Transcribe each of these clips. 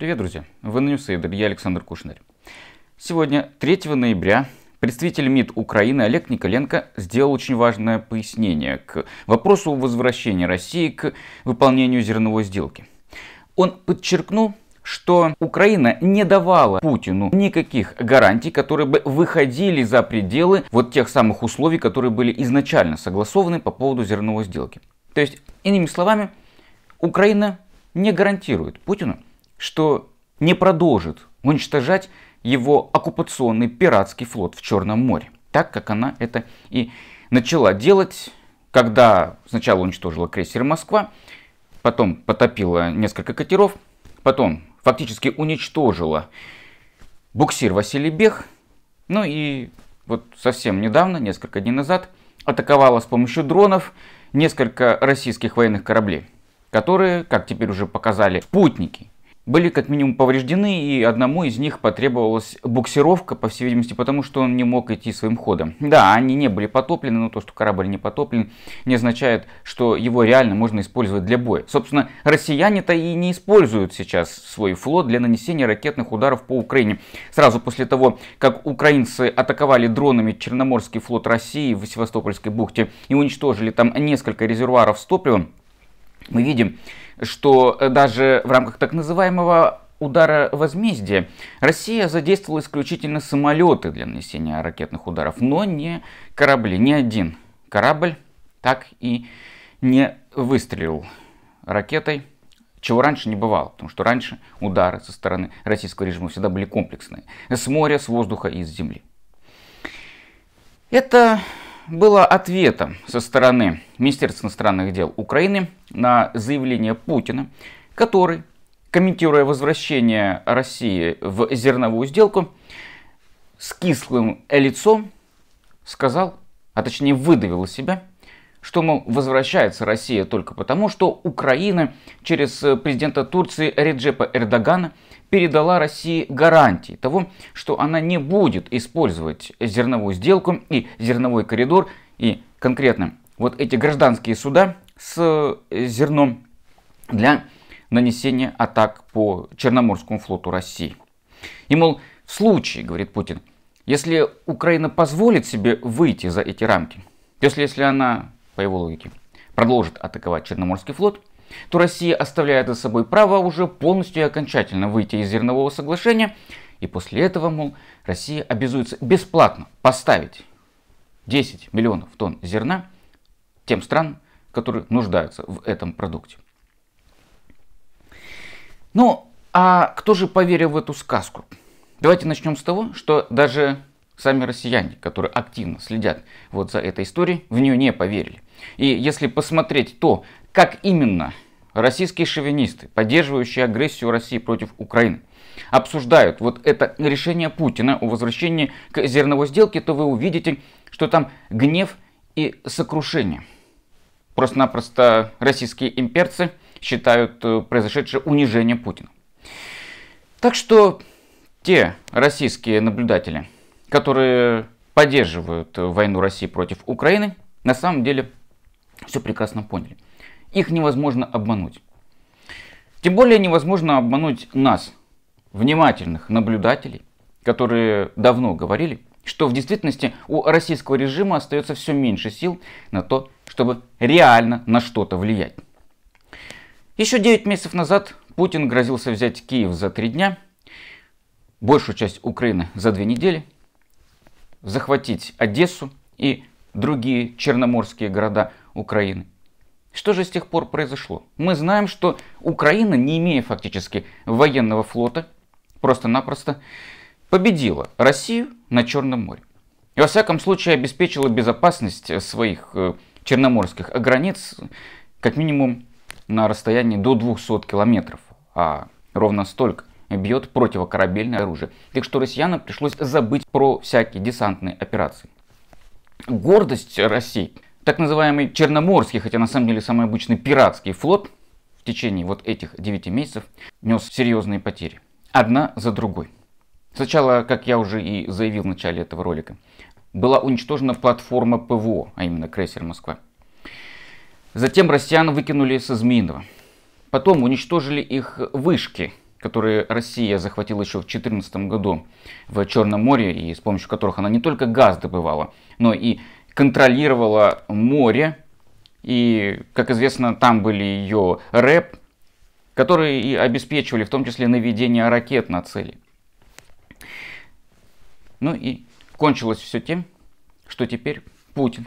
Привет, друзья! Вы на Ньюсейдер, я Александр Кушнер. Сегодня, 3 ноября, представитель МИД Украины Олег Николенко сделал очень важное пояснение к вопросу возвращения России к выполнению зерновой сделки. Он подчеркнул, что Украина не давала Путину никаких гарантий, которые бы выходили за пределы вот тех самых условий, которые были изначально согласованы по поводу зерновой сделки. То есть, иными словами, Украина не гарантирует Путину что не продолжит уничтожать его оккупационный пиратский флот в Черном море, так как она это и начала делать, когда сначала уничтожила крейсер «Москва», потом потопила несколько катеров, потом фактически уничтожила буксир «Василий Бех», ну и вот совсем недавно, несколько дней назад, атаковала с помощью дронов несколько российских военных кораблей, которые, как теперь уже показали спутники были как минимум повреждены, и одному из них потребовалась буксировка, по всей видимости, потому что он не мог идти своим ходом. Да, они не были потоплены, но то, что корабль не потоплен, не означает, что его реально можно использовать для боя. Собственно, россияне-то и не используют сейчас свой флот для нанесения ракетных ударов по Украине. Сразу после того, как украинцы атаковали дронами Черноморский флот России в Севастопольской бухте и уничтожили там несколько резервуаров с топливом, мы видим, что э, даже в рамках так называемого удара возмездия. Россия задействовала исключительно самолеты для нанесения ракетных ударов, но не корабли. Ни один корабль так и не выстрелил ракетой, чего раньше не бывало, потому что раньше удары со стороны российского режима всегда были комплексные. С моря, с воздуха и с земли. Это было ответа со стороны Министерства иностранных дел Украины на заявление Путина, который, комментируя возвращение России в зерновую сделку, с кислым лицом сказал, а точнее выдавил из себя, что, мол, возвращается Россия только потому, что Украина через президента Турции Реджепа Эрдогана – передала России гарантии того, что она не будет использовать зерновую сделку и зерновой коридор, и конкретно вот эти гражданские суда с э, зерном для нанесения атак по Черноморскому флоту России. И, мол, в случае, говорит Путин, если Украина позволит себе выйти за эти рамки, если, если она, по его логике, продолжит атаковать Черноморский флот, то Россия оставляет за собой право уже полностью и окончательно выйти из зернового соглашения, и после этого, мол, Россия обязуется бесплатно поставить 10 миллионов тонн зерна тем странам, которые нуждаются в этом продукте. Ну, а кто же поверил в эту сказку? Давайте начнем с того, что даже сами россияне, которые активно следят вот за этой историей, в нее не поверили. И если посмотреть то, как именно российские шовинисты, поддерживающие агрессию России против Украины, обсуждают вот это решение Путина о возвращении к зерновой сделке, то вы увидите, что там гнев и сокрушение. Просто-напросто российские имперцы считают э, произошедшее унижение Путина. Так что те российские наблюдатели, которые поддерживают э, войну России против Украины, на самом деле все прекрасно поняли – их невозможно обмануть. Тем более невозможно обмануть нас, внимательных наблюдателей, которые давно говорили, что в действительности у российского режима остается все меньше сил на то, чтобы реально на что-то влиять. Еще 9 месяцев назад Путин грозился взять Киев за 3 дня, большую часть Украины за 2 недели, захватить Одессу и другие черноморские города Украины – что же с тех пор произошло? Мы знаем, что Украина, не имея фактически военного флота, просто-напросто победила Россию на Черном море. И во всяком случае обеспечила безопасность своих э, черноморских границ как минимум на расстоянии до 200 километров, а ровно столько бьет противокорабельное оружие. Так что россиянам пришлось забыть про всякие десантные операции. Гордость России – так называемый Черноморский, хотя на самом деле самый обычный пиратский флот в течение вот этих 9 месяцев нес серьезные потери. Одна за другой. Сначала, как я уже и заявил в начале этого ролика, была уничтожена платформа ПВО, а именно крейсер «Москва». Затем россиян выкинули со Змеиного. Потом уничтожили их вышки, которые Россия захватила еще в 2014 году в Черном море, и с помощью которых она не только газ добывала, но и контролировала море. И, как известно, там были ее рэп, которые и обеспечивали в том числе наведение ракет на цели. Ну и кончилось все тем, что теперь Путин,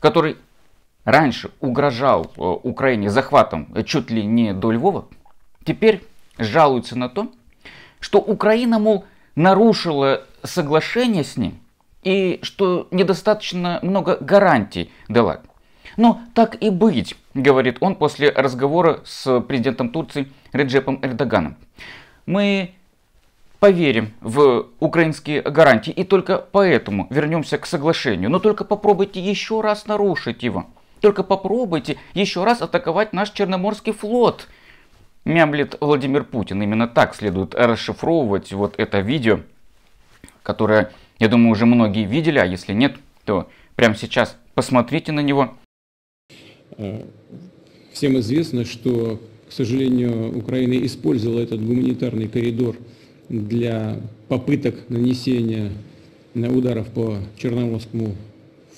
который раньше угрожал э, Украине захватом э, чуть ли не до Львова, теперь жалуется на то, что Украина, мол, нарушила соглашение с ним, и что недостаточно много гарантий дала. Но так и быть, говорит он после разговора с президентом Турции Реджепом Эрдоганом. Мы поверим в украинские гарантии и только поэтому вернемся к соглашению. Но только попробуйте еще раз нарушить его. Только попробуйте еще раз атаковать наш Черноморский флот. Мямлет Владимир Путин. Именно так следует расшифровывать вот это видео, которое я думаю, уже многие видели, а если нет, то прямо сейчас посмотрите на него. А, всем известно, что, к сожалению, Украина использовала этот гуманитарный коридор для попыток нанесения ударов по Черноморскому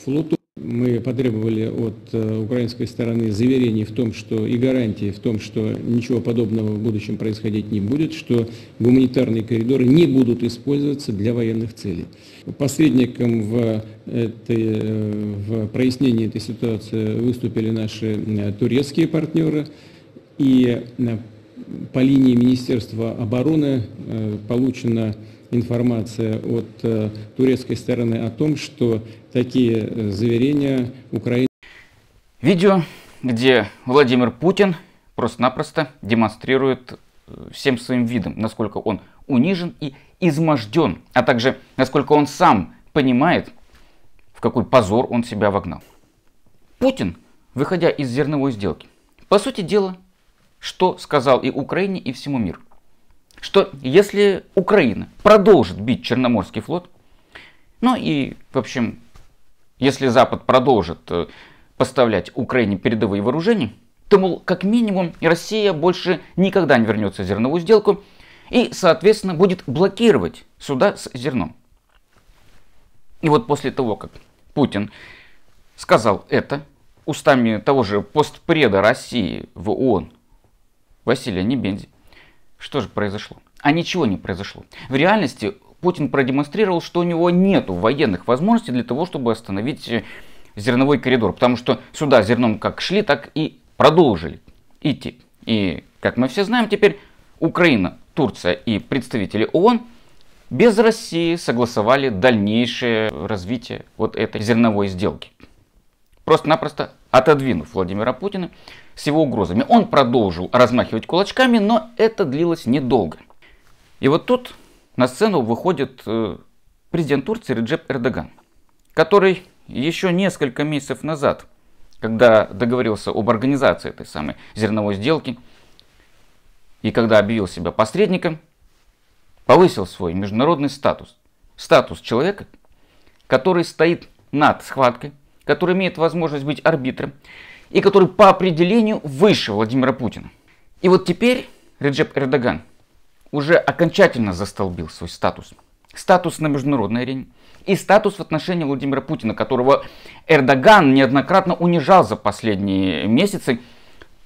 флоту. Мы потребовали от э, украинской стороны заверений в том, что и гарантии в том, что ничего подобного в будущем происходить не будет, что гуманитарные коридоры не будут использоваться для военных целей. Посредником в, этой, э, в прояснении этой ситуации выступили наши э, турецкие партнеры. И по линии Министерства обороны получено информация от э, турецкой стороны о том, что такие э, заверения Украины... Видео, где Владимир Путин просто-напросто демонстрирует э, всем своим видом, насколько он унижен и изможден, а также насколько он сам понимает, в какой позор он себя вогнал. Путин, выходя из зерновой сделки, по сути дела, что сказал и Украине, и всему миру что если Украина продолжит бить Черноморский флот, ну и, в общем, если Запад продолжит э, поставлять Украине передовые вооружения, то, мол, как минимум, Россия больше никогда не вернется в зерновую сделку и, соответственно, будет блокировать суда с зерном. И вот после того, как Путин сказал это устами того же постпреда России в ООН Василия Небензи, что же произошло? А ничего не произошло. В реальности Путин продемонстрировал, что у него нет военных возможностей для того, чтобы остановить э, зерновой коридор, потому что сюда зерном как шли, так и продолжили идти. И, как мы все знаем, теперь Украина, Турция и представители ООН без России согласовали дальнейшее развитие вот этой зерновой сделки. Просто-напросто отодвинув Владимира Путина с его угрозами. Он продолжил размахивать кулачками, но это длилось недолго. И вот тут на сцену выходит э, президент Турции Реджеп Эрдоган, который еще несколько месяцев назад, когда договорился об организации этой самой зерновой сделки, и когда объявил себя посредником, повысил свой международный статус. Статус человека, который стоит над схваткой, который имеет возможность быть арбитром, и который по определению выше Владимира Путина. И вот теперь Реджеп Эрдоган уже окончательно застолбил свой статус. Статус на международной арене и статус в отношении Владимира Путина, которого Эрдоган неоднократно унижал за последние месяцы,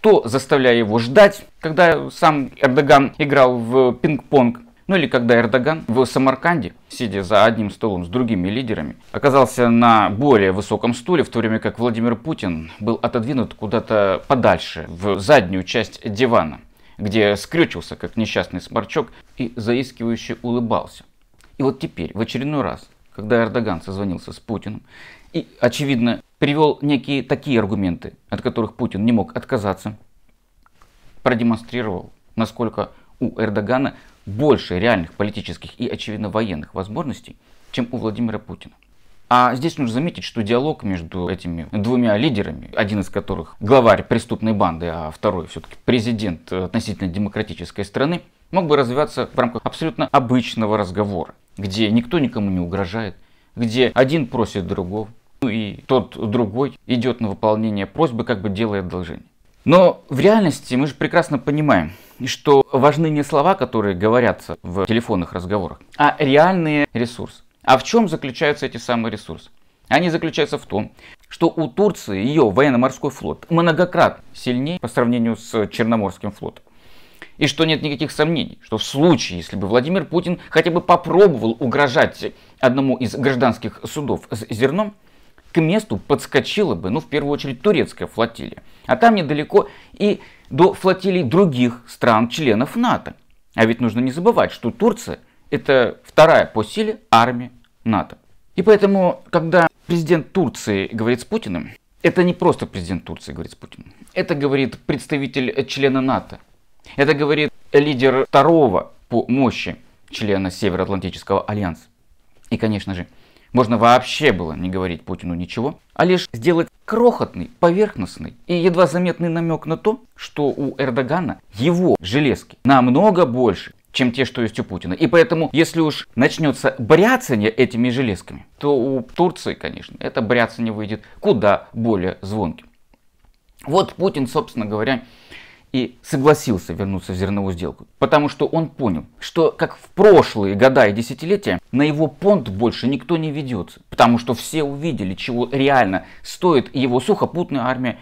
то заставляя его ждать, когда сам Эрдоган играл в пинг-понг, ну или когда Эрдоган в Самарканде, сидя за одним столом с другими лидерами, оказался на более высоком стуле, в то время как Владимир Путин был отодвинут куда-то подальше, в заднюю часть дивана, где скрючился, как несчастный сморчок, и заискивающе улыбался. И вот теперь, в очередной раз, когда Эрдоган созвонился с Путиным и, очевидно, привел некие такие аргументы, от которых Путин не мог отказаться, продемонстрировал, насколько у Эрдогана больше реальных политических и, очевидно, военных возможностей, чем у Владимира Путина. А здесь нужно заметить, что диалог между этими двумя лидерами, один из которых главарь преступной банды, а второй все-таки президент э, относительно демократической страны, мог бы развиваться в рамках абсолютно обычного разговора, где никто никому не угрожает, где один просит другого, ну и тот другой идет на выполнение просьбы, как бы делая одолжение. Но в реальности мы же прекрасно понимаем, что важны не слова, которые говорятся в телефонных разговорах, а реальные ресурсы. А в чем заключаются эти самые ресурсы? Они заключаются в том, что у Турции ее военно-морской флот многократно сильнее по сравнению с Черноморским флотом. И что нет никаких сомнений, что в случае, если бы Владимир Путин хотя бы попробовал угрожать одному из гражданских судов с зерном, к месту подскочила бы, ну, в первую очередь, турецкая флотилия. А там недалеко и до флотилий других стран-членов НАТО. А ведь нужно не забывать, что Турция – это вторая по силе армия НАТО. И поэтому, когда президент Турции говорит с Путиным, это не просто президент Турции говорит с Путиным. Это говорит представитель члена НАТО. Это говорит лидер второго по мощи члена Североатлантического альянса. И, конечно же, можно вообще было не говорить Путину ничего, а лишь сделать крохотный, поверхностный и едва заметный намек на то, что у Эрдогана его железки намного больше, чем те, что есть у Путина. И поэтому, если уж начнется бряцание этими железками, то у Турции, конечно, это бряцание выйдет куда более звонким. Вот Путин, собственно говоря, и согласился вернуться в зерновую сделку, потому что он понял, что как в прошлые года и десятилетия на его понт больше никто не ведется, потому что все увидели, чего реально стоит его сухопутная армия,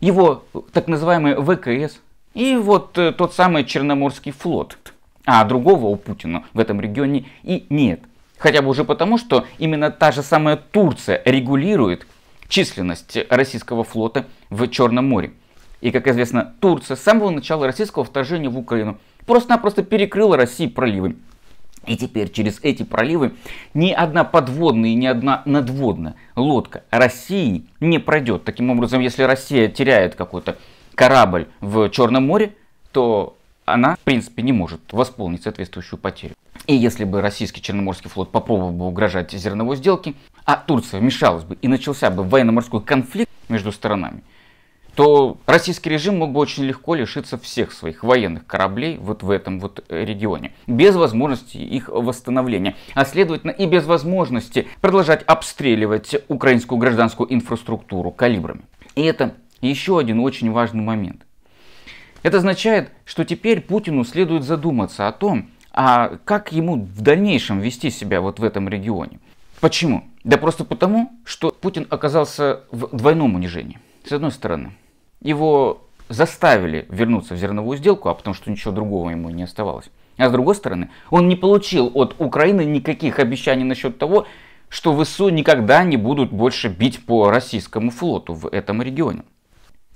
его так называемый ВКС и вот э, тот самый Черноморский флот. А другого у Путина в этом регионе и нет. Хотя бы уже потому, что именно та же самая Турция регулирует численность российского флота в Черном море. И, как известно, Турция с самого начала российского вторжения в Украину просто-напросто перекрыла России проливы. И теперь через эти проливы ни одна подводная и ни одна надводная лодка России не пройдет. Таким образом, если Россия теряет какой-то корабль в Черном море, то она, в принципе, не может восполнить соответствующую потерю. И если бы российский Черноморский флот попробовал бы угрожать зерновой сделке, а Турция вмешалась бы и начался бы военно-морской конфликт между сторонами, то российский режим мог бы очень легко лишиться всех своих военных кораблей вот в этом вот э, регионе, без возможности их восстановления, а следовательно и без возможности продолжать обстреливать украинскую гражданскую инфраструктуру калибрами. И это еще один очень важный момент. Это означает, что теперь Путину следует задуматься о том, а как ему в дальнейшем вести себя вот в этом регионе. Почему? Да просто потому, что Путин оказался в двойном унижении. С одной стороны, его заставили вернуться в зерновую сделку, а потому что ничего другого ему не оставалось. А с другой стороны, он не получил от Украины никаких обещаний насчет того, что ВСУ никогда не будут больше бить по российскому флоту в этом регионе.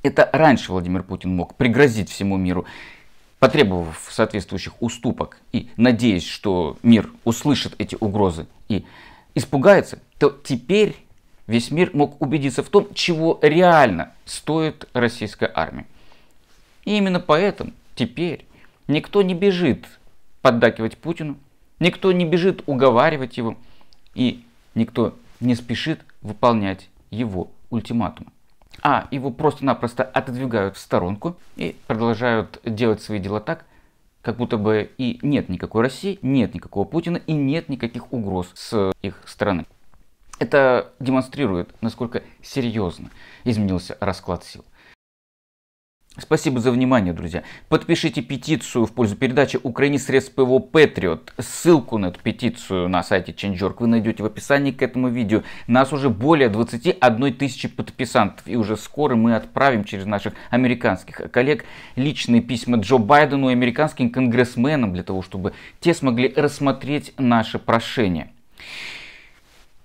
Это раньше Владимир Путин мог пригрозить всему миру, потребовав соответствующих уступок и надеясь, что мир услышит эти угрозы и испугается, то теперь весь мир мог убедиться в том, чего реально стоит российская армия. И именно поэтому теперь никто не бежит поддакивать Путину, никто не бежит уговаривать его, и никто не спешит выполнять его ультиматум. А его просто-напросто отодвигают в сторонку и продолжают делать свои дела так, как будто бы и нет никакой России, нет никакого Путина и нет никаких угроз с их стороны. Это демонстрирует, насколько серьезно изменился расклад сил. Спасибо за внимание, друзья. Подпишите петицию в пользу передачи Украине средств ПВО Patriot. Ссылку на эту петицию на сайте Change.org вы найдете в описании к этому видео. Нас уже более 21 тысячи подписантов. И уже скоро мы отправим через наших американских коллег личные письма Джо Байдену и американским конгрессменам, для того, чтобы те смогли рассмотреть наше прошение.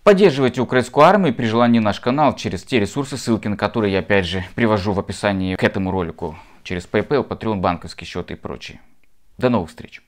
Поддерживайте украинскую армию при желании наш канал через те ресурсы, ссылки на которые я опять же привожу в описании к этому ролику. Через PayPal, Patreon, банковский счет и прочее. До новых встреч!